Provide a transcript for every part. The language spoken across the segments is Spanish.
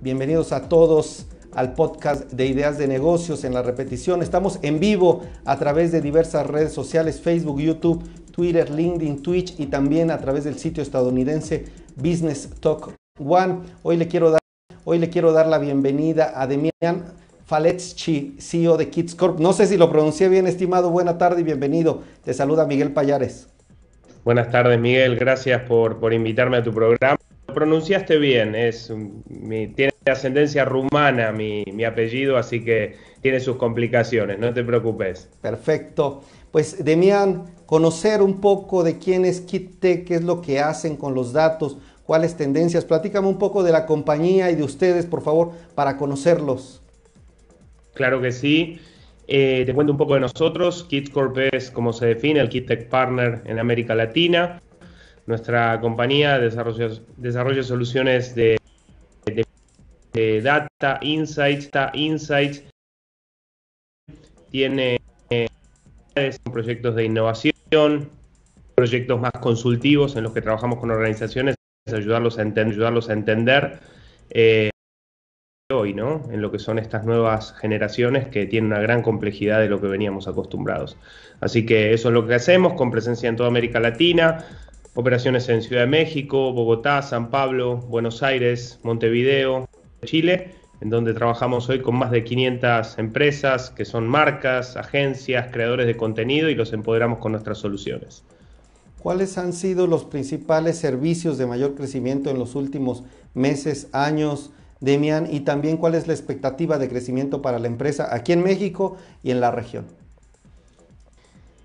Bienvenidos a todos al podcast de ideas de negocios en la repetición. Estamos en vivo a través de diversas redes sociales, Facebook, YouTube, Twitter, LinkedIn, Twitch y también a través del sitio estadounidense Business Talk One. Hoy le quiero dar, hoy le quiero dar la bienvenida a Demian Faletschi, CEO de Kids Corp. No sé si lo pronuncié bien, estimado. Buenas tarde y bienvenido. Te saluda Miguel Payares. Buenas tardes, Miguel. Gracias por invitarme a tu programa lo pronunciaste bien, es mi, tiene ascendencia rumana mi, apellido, así que tiene sus complicaciones, no te preocupes. Perfecto. Pues Demian, conocer un poco de quién es KitTech, qué es lo que hacen con los datos, cuáles tendencias. Platícame un poco de la compañía y de ustedes, por favor, para conocerlos. Claro que sí. Eh, te cuento un poco de nosotros. KitCorp es, como se define, el KitTech Partner en América Latina. Nuestra compañía desarrolla, soluciones de, data, insights, data insights. Tiene eh, proyectos de innovación, proyectos más consultivos en los que trabajamos con organizaciones, ayudarlos a, ayudarlos a entender eh, hoy, ¿no? En lo que son estas nuevas generaciones que tienen una gran complejidad de lo que veníamos acostumbrados. Así que eso es lo que hacemos con presencia en toda América Latina operaciones en Ciudad de México, Bogotá, San Pablo, Buenos Aires, Montevideo, Chile, en donde trabajamos hoy con más de 500 empresas que son marcas, agencias, creadores de contenido y los empoderamos con nuestras soluciones. ¿Cuáles han sido los principales servicios de mayor crecimiento en los últimos meses, años, Demian? Y también cuál es la expectativa de crecimiento para la empresa aquí en México y en la región.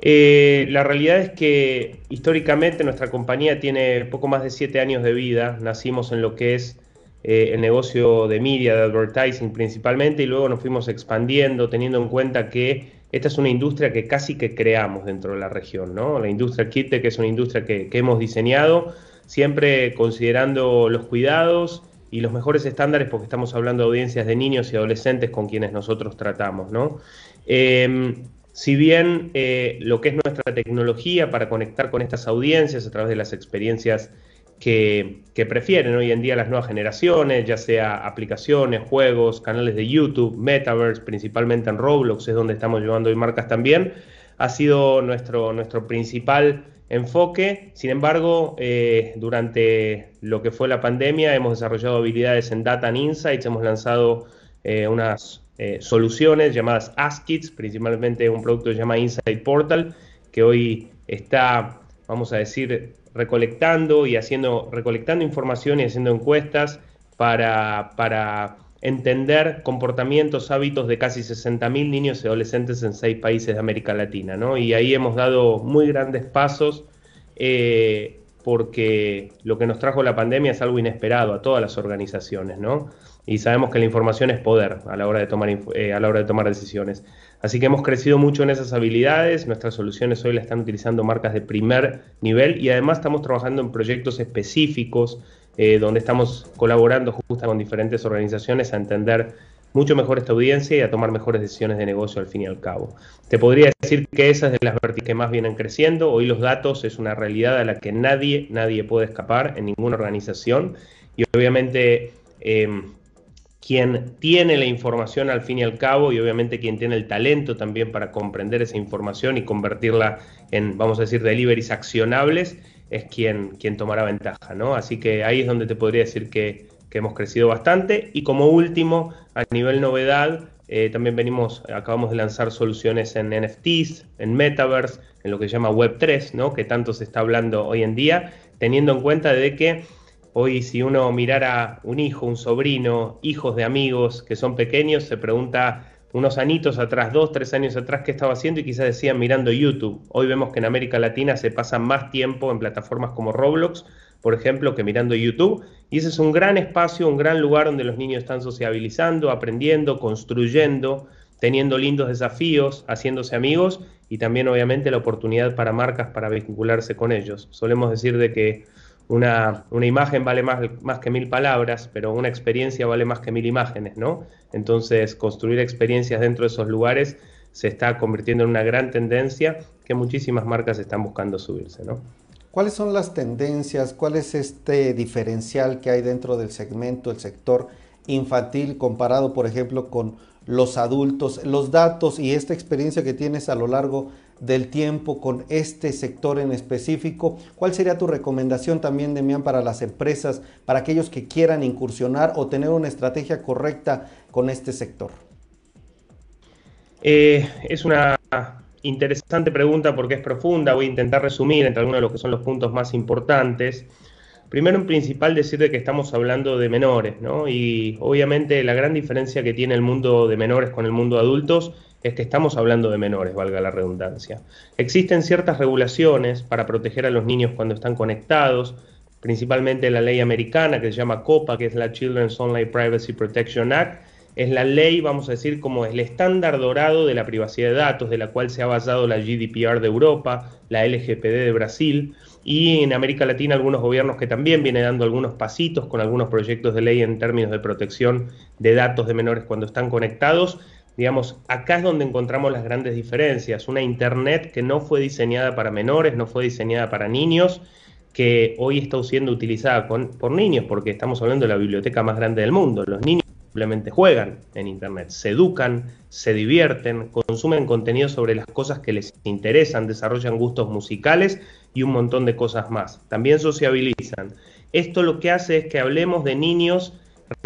Eh, la realidad es que históricamente nuestra compañía tiene poco más de 7 años de vida. Nacimos en lo que es eh, el negocio de media, de advertising principalmente, y luego nos fuimos expandiendo teniendo en cuenta que esta es una industria que casi que creamos dentro de la región, ¿no? La industria que es una industria que, hemos diseñado, siempre considerando los cuidados y los mejores estándares, porque estamos hablando de audiencias de niños y adolescentes con quienes nosotros tratamos, ¿no? Eh, si bien eh, lo que es nuestra tecnología para conectar con estas audiencias a través de las experiencias que, prefieren hoy en día las nuevas generaciones, ya sea aplicaciones, juegos, canales de YouTube, Metaverse, principalmente en Roblox, es donde estamos llevando hoy marcas también, ha sido nuestro, nuestro principal enfoque. Sin embargo, eh, durante lo que fue la pandemia hemos desarrollado habilidades en Data and Insights, hemos lanzado eh, unas eh, soluciones llamadas Kids, principalmente un producto que llama Insight Portal, que hoy está, vamos a decir, recolectando y haciendo, recolectando información y haciendo encuestas para, entender comportamientos, hábitos de casi 60.000 niños y adolescentes en seis países de América Latina, ¿no? Y ahí hemos dado muy grandes pasos eh, porque lo que nos trajo la pandemia es algo inesperado a todas las organizaciones, ¿no? y sabemos que la información es poder a la hora de tomar, eh, a la hora de tomar decisiones. Así que hemos crecido mucho en esas habilidades, nuestras soluciones hoy las están utilizando marcas de primer nivel y además estamos trabajando en proyectos específicos eh, donde estamos colaborando justo con diferentes organizaciones a entender mucho mejor esta audiencia y a tomar mejores decisiones de negocio al fin y al cabo. Te podría decir que esas de las verticales que más vienen creciendo, hoy los datos es una realidad a la que nadie, nadie puede escapar en ninguna organización y obviamente... Eh, quien tiene la información al fin y al cabo y obviamente quien tiene el talento también para comprender esa información y convertirla en, vamos a decir, deliveries accionables, es quien, quien tomará ventaja, Así que ahí es donde te podría decir que, hemos crecido bastante. Y como último, a nivel novedad, eh, también venimos, acabamos de lanzar soluciones en NFTs, en Metaverse, en lo que se llama Web3, ¿no? Que tanto se está hablando hoy en día, teniendo en cuenta de que Hoy si uno mirara un hijo, un sobrino, hijos de amigos que son pequeños, se pregunta unos anitos atrás, dos, tres años atrás, qué estaba haciendo y quizás decían mirando YouTube. Hoy vemos que en América Latina se pasa más tiempo en plataformas como Roblox, por ejemplo, que mirando YouTube. Y ese es un gran espacio, un gran lugar donde los niños están sociabilizando, aprendiendo, construyendo, teniendo lindos desafíos, haciéndose amigos y también obviamente la oportunidad para marcas para vincularse con ellos. Solemos decir de que una, imagen vale más, más que mil palabras, pero una experiencia vale más que mil imágenes, ¿no? Entonces, construir experiencias dentro de esos lugares se está convirtiendo en una gran tendencia que muchísimas marcas están buscando subirse, ¿no? ¿Cuáles son las tendencias? ¿Cuál es este diferencial que hay dentro del segmento, el sector infantil, comparado, por ejemplo, con los adultos, los datos y esta experiencia que tienes a lo largo del tiempo con este sector en específico. ¿Cuál sería tu recomendación también, Demian, para las empresas, para aquellos que quieran incursionar o tener una estrategia correcta con este sector? Eh, es una interesante pregunta porque es profunda. Voy a intentar resumir entre algunos de los que son los puntos más importantes. Primero, en principal, decirte que estamos hablando de menores, ¿no? Y obviamente la gran diferencia que tiene el mundo de menores con el mundo de adultos es que estamos hablando de menores, valga la redundancia. Existen ciertas regulaciones para proteger a los niños cuando están conectados, principalmente la ley americana que se llama COPA, que es la Children's Online Privacy Protection Act, es la ley, vamos a decir, como el estándar dorado de la privacidad de datos, de la cual se ha basado la GDPR de Europa, la LGPD de Brasil y en América Latina algunos gobiernos que también vienen dando algunos pasitos con algunos proyectos de ley en términos de protección de datos de menores cuando están conectados. Digamos, acá es donde encontramos las grandes diferencias. Una Internet que no fue diseñada para menores, no fue diseñada para niños, que hoy está siendo utilizada con, por niños, porque estamos hablando de la biblioteca más grande del mundo. Los niños juegan en Internet, se educan, se divierten, consumen contenido sobre las cosas que les interesan, desarrollan gustos musicales y un montón de cosas más. También sociabilizan. Esto lo que hace es que hablemos de niños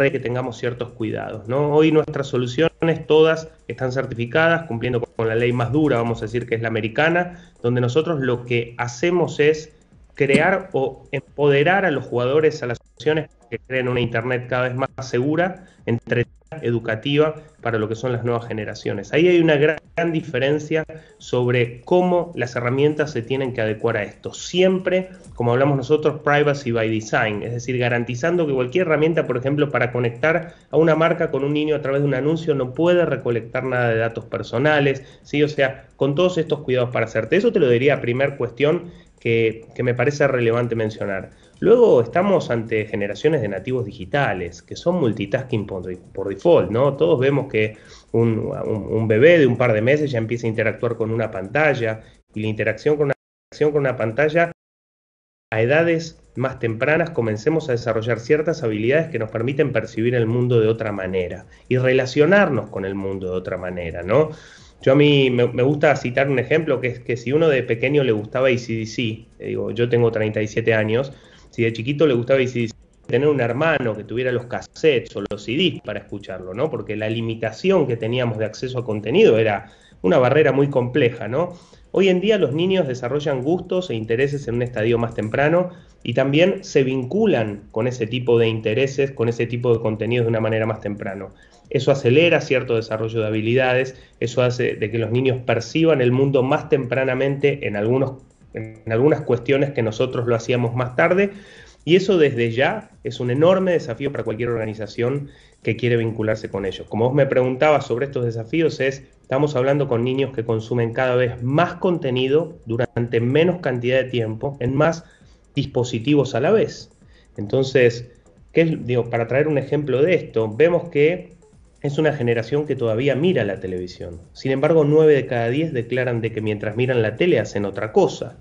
que tengamos ciertos cuidados. ¿no? Hoy nuestras soluciones todas están certificadas, cumpliendo con la ley más dura, vamos a decir que es la americana, donde nosotros lo que hacemos es crear o empoderar a los jugadores, a las soluciones que creen una Internet cada vez más segura, entretenida, educativa para lo que son las nuevas generaciones. Ahí hay una gran, diferencia sobre cómo las herramientas se tienen que adecuar a esto. Siempre, como hablamos nosotros, privacy by design, es decir, garantizando que cualquier herramienta, por ejemplo, para conectar a una marca con un niño a través de un anuncio, no puede recolectar nada de datos personales, ¿sí? O sea, con todos estos cuidados para hacerte. Eso te lo diría, primer cuestión que me parece relevante mencionar. Luego estamos ante generaciones de nativos digitales, que son multitasking por, default, ¿no? Todos vemos que un, bebé de un par de meses ya empieza a interactuar con una pantalla, y la interacción con una, interacción con una pantalla a edades más tempranas comencemos a desarrollar ciertas habilidades que nos permiten percibir el mundo de otra manera y relacionarnos con el mundo de otra manera, ¿no? Yo a mí me, gusta citar un ejemplo que es que si uno de pequeño le gustaba ACDC, eh, digo, yo tengo 37 años, si de chiquito le gustaba ACDC, tener un hermano que tuviera los cassettes o los CDs para escucharlo, ¿no? Porque la limitación que teníamos de acceso a contenido era una barrera muy compleja, ¿no? Hoy en día los niños desarrollan gustos e intereses en un estadio más temprano y también se vinculan con ese tipo de intereses, con ese tipo de contenidos de una manera más temprano. Eso acelera cierto desarrollo de habilidades, eso hace de que los niños perciban el mundo más tempranamente en, algunos, en algunas cuestiones que nosotros lo hacíamos más tarde, y eso desde ya es un enorme desafío para cualquier organización que quiere vincularse con ellos. Como vos me preguntabas sobre estos desafíos, es, estamos hablando con niños que consumen cada vez más contenido durante menos cantidad de tiempo, en más dispositivos a la vez. Entonces, digo, para traer un ejemplo de esto, vemos que es una generación que todavía mira la televisión. Sin embargo, 9 de cada 10 declaran de que mientras miran la tele hacen otra cosa.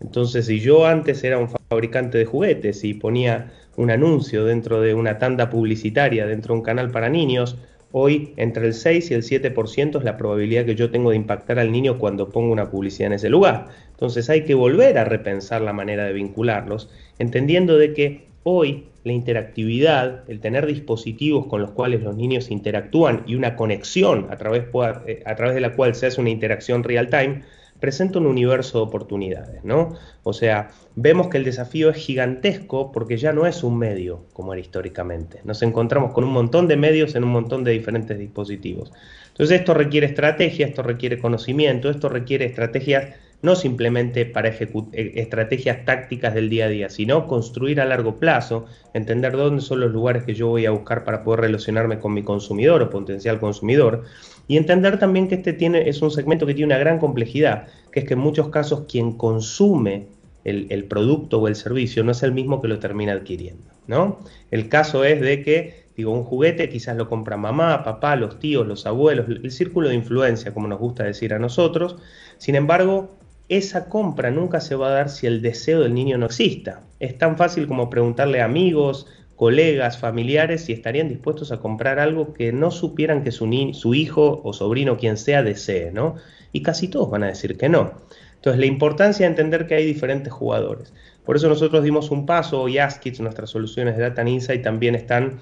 Entonces, si yo antes era un fabricante de juguetes y ponía un anuncio dentro de una tanda publicitaria, dentro de un canal para niños, hoy entre el 6 y el 7% es la probabilidad que yo tengo de impactar al niño cuando pongo una publicidad en ese lugar. Entonces hay que volver a repensar la manera de vincularlos, entendiendo de que Hoy la interactividad, el tener dispositivos con los cuales los niños interactúan y una conexión a través, eh, de la cual se hace una interacción real-time, presenta un universo de oportunidades, ¿no? O sea, vemos que el desafío es gigantesco porque ya no es un medio como era históricamente. Nos encontramos con un montón de medios en un montón de diferentes dispositivos. Entonces esto requiere estrategia, esto requiere conocimiento, esto requiere estrategias no simplemente para eh, estrategias tácticas del día a día, sino construir a largo plazo, entender dónde son los lugares que yo voy a buscar para poder relacionarme con mi consumidor o potencial consumidor, y entender también que este tiene, es un segmento que tiene una gran complejidad, que es que en muchos casos quien consume el, producto o el servicio no es el mismo que lo termina adquiriendo. ¿no? El caso es de que Digo, un juguete quizás lo compra mamá, papá, los tíos, los abuelos, el círculo de influencia, como nos gusta decir a nosotros. Sin embargo, esa compra nunca se va a dar si el deseo del niño no exista. Es tan fácil como preguntarle a amigos, colegas, familiares si estarían dispuestos a comprar algo que no supieran que su, hijo o sobrino, quien sea, desee, ¿no? Y casi todos van a decir que no. Entonces, la importancia de entender que hay diferentes jugadores. Por eso nosotros dimos un paso, y Askits, nuestras soluciones de Data Insight, también están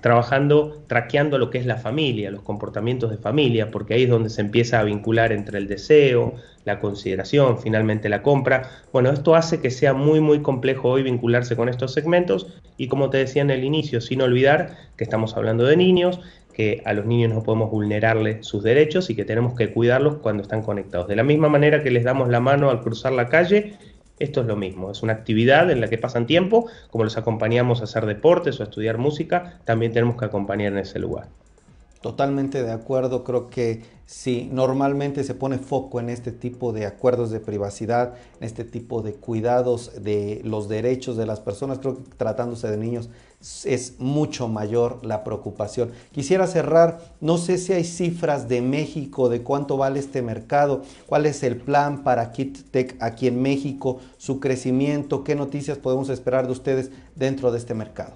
trabajando, traqueando lo que es la familia, los comportamientos de familia, porque ahí es donde se empieza a vincular entre el deseo, la consideración, finalmente la compra. Bueno, esto hace que sea muy, muy complejo hoy vincularse con estos segmentos y como te decía en el inicio, sin olvidar que estamos hablando de niños, que a los niños no podemos vulnerarle sus derechos y que tenemos que cuidarlos cuando están conectados. De la misma manera que les damos la mano al cruzar la calle, esto es lo mismo, es una actividad en la que pasan tiempo, como los acompañamos a hacer deportes o a estudiar música, también tenemos que acompañar en ese lugar. Totalmente de acuerdo, creo que si normalmente se pone foco en este tipo de acuerdos de privacidad, en este tipo de cuidados de los derechos de las personas, creo que tratándose de niños es mucho mayor la preocupación. Quisiera cerrar, no sé si hay cifras de México, de cuánto vale este mercado, cuál es el plan para KitTech aquí en México, su crecimiento, qué noticias podemos esperar de ustedes dentro de este mercado.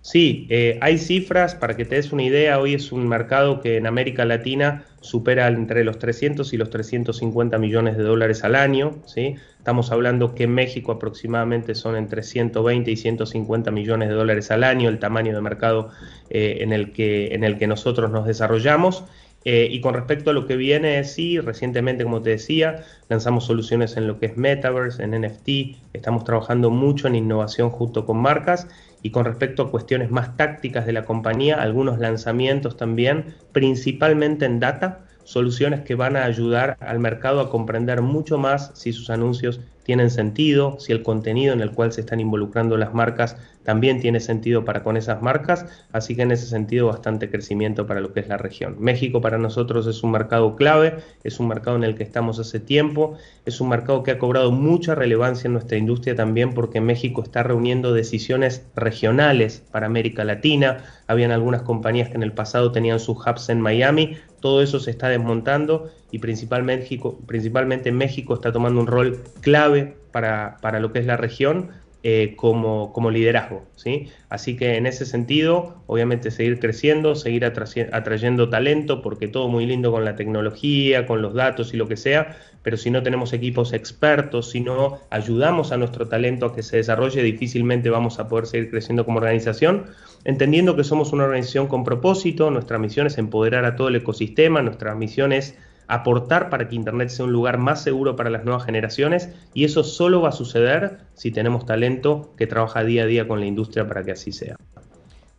Sí, eh, hay cifras, para que te des una idea, hoy es un mercado que en América Latina supera entre los 300 y los 350 millones de dólares al año. ¿sí? Estamos hablando que en México aproximadamente son entre 120 y 150 millones de dólares al año el tamaño de mercado eh, en, el que, en el que nosotros nos desarrollamos. Eh, y con respecto a lo que viene, sí, recientemente, como te decía, lanzamos soluciones en lo que es Metaverse, en NFT, estamos trabajando mucho en innovación junto con marcas y con respecto a cuestiones más tácticas de la compañía, algunos lanzamientos también, principalmente en data, soluciones que van a ayudar al mercado a comprender mucho más si sus anuncios tienen sentido, si el contenido en el cual se están involucrando las marcas también tiene sentido para con esas marcas, así que en ese sentido bastante crecimiento para lo que es la región. México para nosotros es un mercado clave, es un mercado en el que estamos hace tiempo, es un mercado que ha cobrado mucha relevancia en nuestra industria también porque México está reuniendo decisiones regionales para América Latina, habían algunas compañías que en el pasado tenían sus hubs en Miami, todo eso se está desmontando y principalmente México, principalmente México está tomando un rol clave para, para lo que es la región eh, como, liderazgo. ¿sí? Así que en ese sentido, obviamente seguir creciendo, seguir atrayendo talento, porque todo muy lindo con la tecnología, con los datos y lo que sea, pero si no tenemos equipos expertos, si no ayudamos a nuestro talento a que se desarrolle, difícilmente vamos a poder seguir creciendo como organización, entendiendo que somos una organización con propósito, nuestra misión es empoderar a todo el ecosistema, nuestra misión es aportar para que Internet sea un lugar más seguro para las nuevas generaciones y eso solo va a suceder si tenemos talento que trabaja día a día con la industria para que así sea.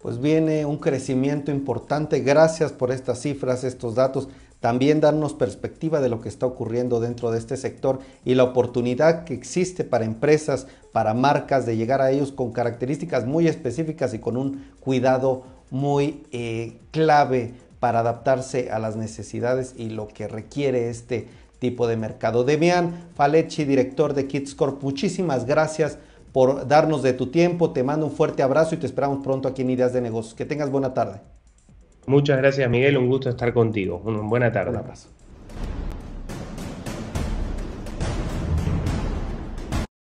Pues viene un crecimiento importante. Gracias por estas cifras, estos datos. También darnos perspectiva de lo que está ocurriendo dentro de este sector y la oportunidad que existe para empresas, para marcas de llegar a ellos con características muy específicas y con un cuidado muy eh, clave para adaptarse a las necesidades y lo que requiere este tipo de mercado. Demian Falechi, director de Kids muchísimas gracias por darnos de tu tiempo. Te mando un fuerte abrazo y te esperamos pronto aquí en Ideas de Negocios. Que tengas buena tarde. Muchas gracias, Miguel. Un gusto estar contigo. buena tarde. abrazo.